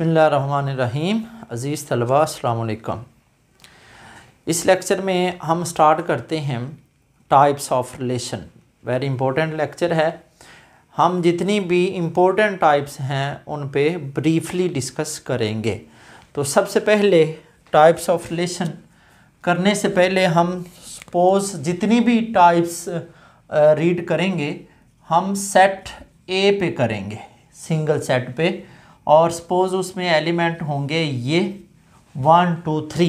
बसमीम अज़ीज़ तलबा अलकम इस लेक्चर में हम स्टार्ट करते हैं types of relation very important lecture है हम जितनी भी इम्पोर्टेंट टाइप्स हैं उन पे ब्रीफली डिस्कस करेंगे तो सबसे पहले टाइप्स ऑफ रिलेशन करने से पहले हम सपोज जितनी भी टाइप्स रीड करेंगे हम सेट ए पे करेंगे सिंगल सेट पे और सपोज़ उसमें एलिमेंट होंगे ये वन टू थ्री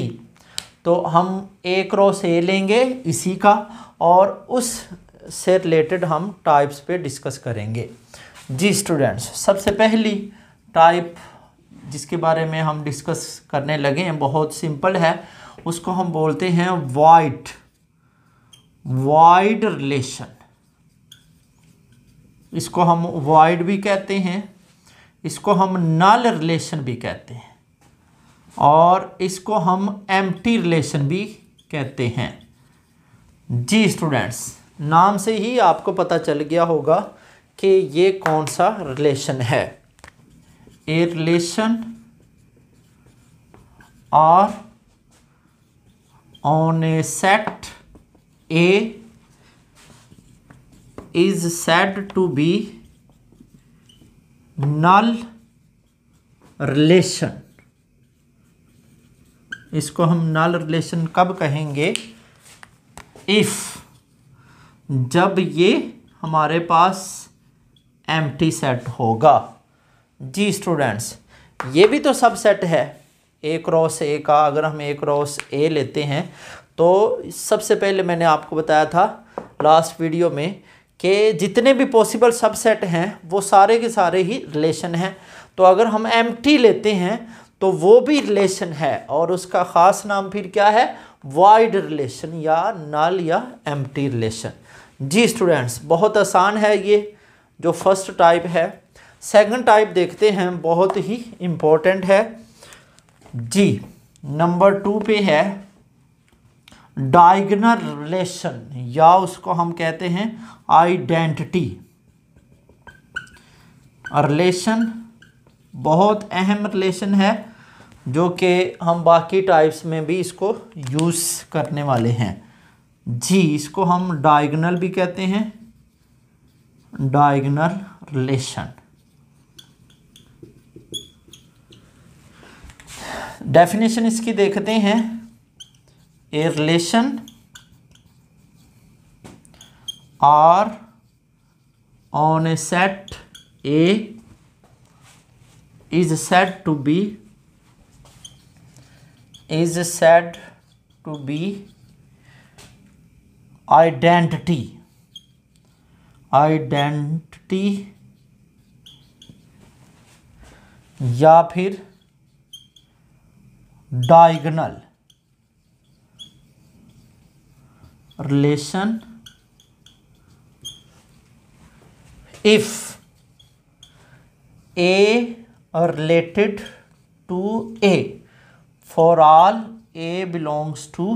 तो हम एक रो से लेंगे इसी का और उस से रिलेटेड हम टाइप्स पे डिस्कस करेंगे जी स्टूडेंट्स सबसे पहली टाइप जिसके बारे में हम डिस्कस करने लगे हैं बहुत सिंपल है उसको हम बोलते हैं वाइट वाइड रिलेशन इसको हम वाइड भी कहते हैं इसको हम नल रिलेशन भी कहते हैं और इसको हम एम रिलेशन भी कहते हैं जी स्टूडेंट्स नाम से ही आपको पता चल गया होगा कि ये कौन सा रिलेशन है a relation R on a set A is said to be null relation इसको हम नल रिलेशन कब कहेंगे इफ़ जब ये हमारे पास एम सेट होगा जी स्टूडेंट्स ये भी तो सब सेट है ए क्रॉस ए का अगर हम ए क्रॉस ए लेते हैं तो सबसे पहले मैंने आपको बताया था लास्ट वीडियो में कि जितने भी पॉसिबल सबसेट हैं वो सारे के सारे ही रिलेशन हैं तो अगर हम एम लेते हैं तो वो भी रिलेशन है और उसका ख़ास नाम फिर क्या है वाइड रिलेशन या नल या एम रिलेशन जी स्टूडेंट्स बहुत आसान है ये जो फर्स्ट टाइप है सेकंड टाइप देखते हैं बहुत ही इम्पोर्टेंट है जी नंबर टू पे है डाइगनल रिलेशन या उसको हम कहते हैं आइडेंटिटी रिलेशन बहुत अहम रिलेशन है जो कि हम बाकी टाइप्स में भी इसको यूज़ करने वाले हैं जी इसको हम डाइगनल भी कहते हैं डाइगनल रिलेशन डेफिनेशन इसकी देखते हैं a relation or on a set A is said to be is said to be identity identity या फिर diagonal relation if a related to a for all a belongs to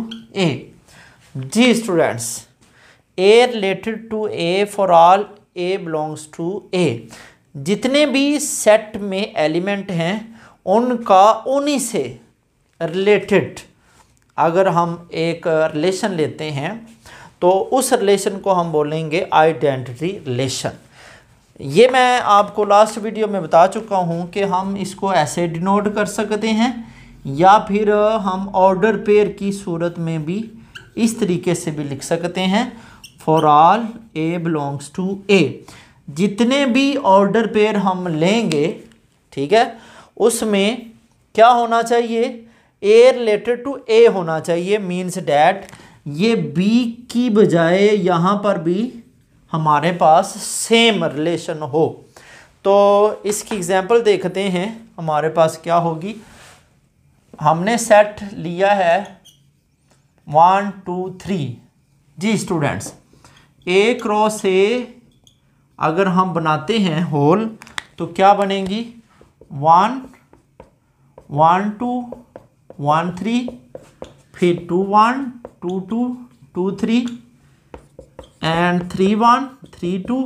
a जी students A related to A for all A belongs to A जितने भी set में element हैं उनका उन्हीं से रिलेटेड अगर हम एक रिलेशन लेते हैं तो उस रिलेशन को हम बोलेंगे आइडेंटिटी रिलेशन ये मैं आपको लास्ट वीडियो में बता चुका हूँ कि हम इसको ऐसे डिनोट कर सकते हैं या फिर हम ऑर्डर पेयर की सूरत में भी इस तरीके से भी लिख सकते हैं for all A belongs to A जितने भी ऑर्डर पेयर हम लेंगे ठीक है उसमें क्या होना चाहिए ए रिलेटेड टू ए होना चाहिए मीन्स डैट ये बी की बजाय यहाँ पर भी हमारे पास सेम रिलेशन हो तो इसकी एग्जांपल देखते हैं हमारे पास क्या होगी हमने सेट लिया है वन टू थ्री जी स्टूडेंट्स ए क्रॉस ए अगर हम बनाते हैं होल तो क्या बनेगी one one two one three फिर two one two two two three and three one three two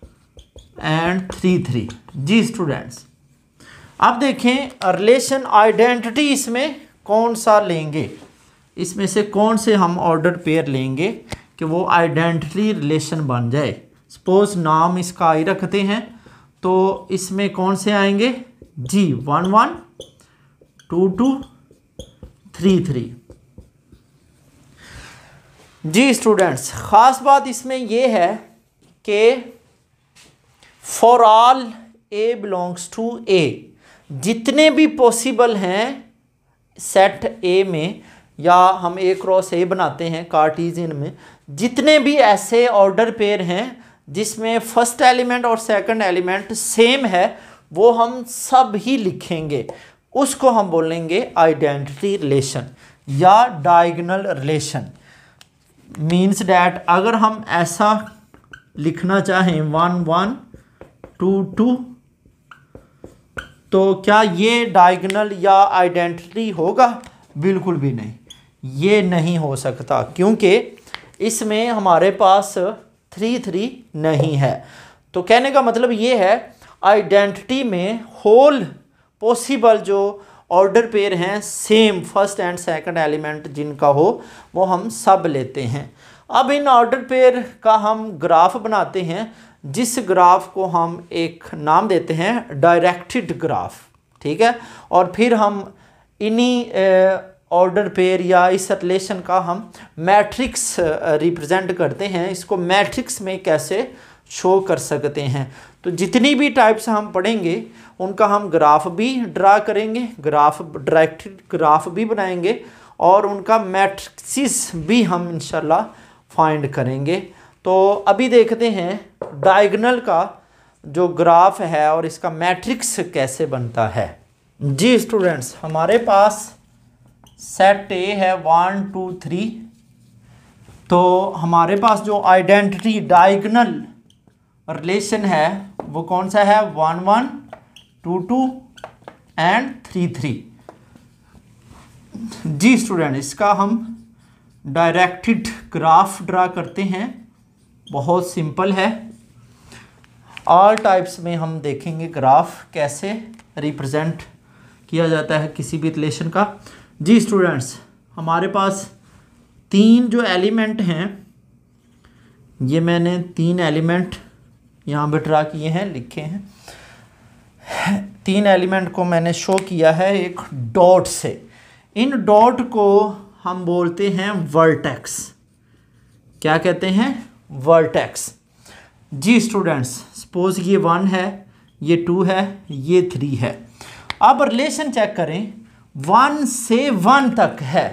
and three three जी स्टूडेंट्स अब देखें रिलेशन आइडेंटिटी इसमें कौन सा लेंगे इसमें से कौन से हम ऑर्डर पेयर लेंगे कि वो आइडेंटिटी रिलेशन बन जाए सपोज नाम इसका आई रखते हैं तो इसमें कौन से आएंगे जी one one two two three three जी स्टूडेंट्स ख़ास बात इसमें ये है कि for all A belongs to A जितने भी पॉसिबल हैं सेट ए में या हम ए क्रॉस ए बनाते हैं कार्टीजन में जितने भी ऐसे ऑर्डर पेयर हैं जिसमें फर्स्ट एलिमेंट और सेकंड एलिमेंट सेम है वो हम सब ही लिखेंगे उसको हम बोलेंगे आइडेंटिटी रिलेशन या डायगनल रिलेशन मीन्स डैट अगर हम ऐसा लिखना चाहें वन वन टू टू तो क्या ये डायगनल या आइडेंटिटी होगा बिल्कुल भी नहीं ये नहीं हो सकता क्योंकि इसमें हमारे पास थ्री थ्री नहीं है तो कहने का मतलब ये है आइडेंटिटी में होल पॉसिबल जो ऑर्डर पेयर हैं same first and second element जिनका हो वो हम सब लेते हैं अब इन ऑर्डर पेयर का हम ग्राफ बनाते हैं जिस ग्राफ को हम एक नाम देते हैं डायरेक्टेड ग्राफ ठीक है और फिर हम इन्हीं ऑर्डर पेयर या इस रिलेशन का हम मैट्रिक्स रिप्रेजेंट करते हैं इसको मैट्रिक्स में कैसे शो कर सकते हैं तो जितनी भी टाइप्स हम पढ़ेंगे उनका हम ग्राफ भी ड्रा करेंगे ग्राफ डायरेक्ट ग्राफ भी बनाएंगे और उनका मैट्रिक्सिस भी हम इंशाल्लाह फाइंड करेंगे तो अभी देखते हैं डायगनल का जो ग्राफ है और इसका मैट्रिक्स कैसे बनता है जी स्टूडेंट्स हमारे पास सेट ए है वन टू थ्री तो हमारे पास जो आइडेंटिटी डायगनल रिलेशन है वो कौन सा है one one two two and three three जी स्टूडेंट इसका हम डायरेक्टेड ग्राफ ड्रा करते हैं बहुत सिंपल है ऑल टाइप्स में हम देखेंगे ग्राफ कैसे रिप्रेजेंट किया जाता है किसी भी रिलेशन का जी स्टूडेंट्स हमारे पास तीन जो एलिमेंट हैं ये मैंने तीन एलिमेंट यहाँ पर ड्रा किए हैं लिखे हैं तीन एलिमेंट को मैंने शो किया है एक डॉट से इन डॉट को हम बोलते हैं वर्टेक्स क्या कहते हैं वर्टेक्स जी स्टूडेंट्स सपोज ये वन है ये टू है ये थ्री है अब रिलेशन चेक करें वन से वन तक है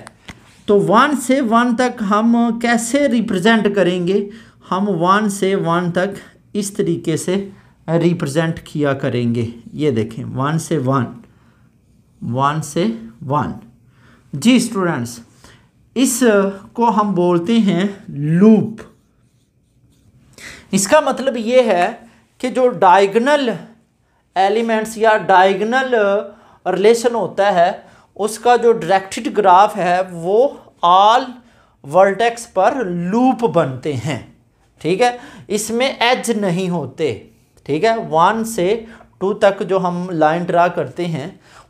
तो वन से वन तक हम कैसे रिप्रेजेंट करेंगे हम वन से वन तक इस तरीके से रिप्रेजेंट किया करेंगे ये देखें वन से वन वन से वन जी स्टूडेंट्स इस को हम बोलते हैं लूप इसका मतलब ये है कि जो डायगनल एलिमेंट्स या डायगनल रिलेशन होता है उसका जो डायरेक्टेड ग्राफ है वो ऑल वर्टेक्स पर लूप बनते हैं ठीक है इसमें एज नहीं होते ठीक है वन से टू तक जो हम लाइन ड्रा करते हैं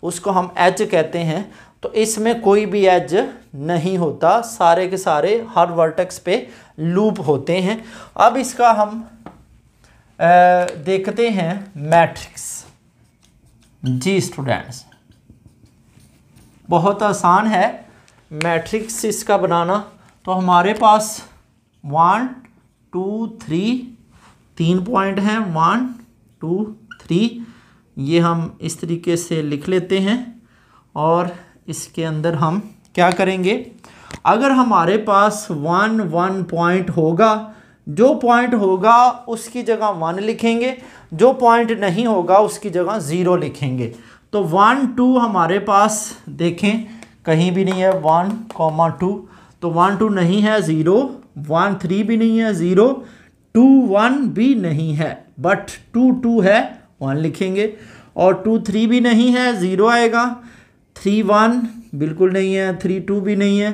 उसको हम एज कहते हैं तो इसमें कोई भी एज नहीं होता सारे के सारे हर वर्टेक्स पे लूप होते हैं अब इसका हम आ, देखते हैं मैट्रिक्स जी स्टूडेंट्स बहुत आसान है मैट्रिक्स इसका बनाना तो हमारे पास वन टू थ्री तीन पॉइंट हैं वन टू थ्री ये हम इस तरीके से लिख लेते हैं और इसके अंदर हम क्या करेंगे अगर हमारे पास वन वन पॉइंट होगा जो पॉइंट होगा उसकी जगह वन लिखेंगे जो पॉइंट नहीं होगा उसकी जगह ज़ीरो लिखेंगे तो वन टू हमारे पास देखें कहीं भी नहीं है वन कॉमा टू तो वन टू नहीं है ज़ीरो वन थ्री भी नहीं है ज़ीरो टू वन भी नहीं है बट टू टू है वन लिखेंगे और टू थ्री भी नहीं है ज़ीरो आएगा थ्री वन बिल्कुल नहीं है थ्री टू भी नहीं है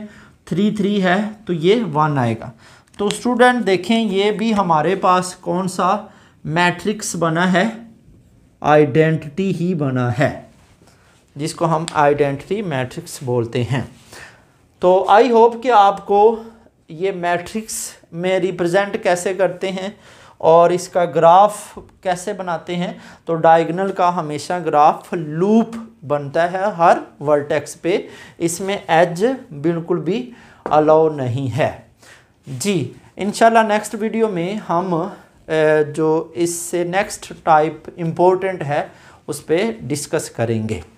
थ्री थ्री है तो ये वन आएगा तो स्टूडेंट देखें ये भी हमारे पास कौन सा मैट्रिक्स बना है आइडेंटिटी ही बना है जिसको हम आइडेंटिटी मैट्रिक्स बोलते हैं तो आई होप कि आपको ये मैट्रिक्स में रिप्रेजेंट कैसे करते हैं और इसका ग्राफ कैसे बनाते हैं तो डायगनल का हमेशा ग्राफ लूप बनता है हर वर्टेक्स पे इसमें एज बिल्कुल भी अलाउ नहीं है जी इनशाला नेक्स्ट वीडियो में हम जो इससे नेक्स्ट टाइप इम्पोर्टेंट है उस पर डिस्कस करेंगे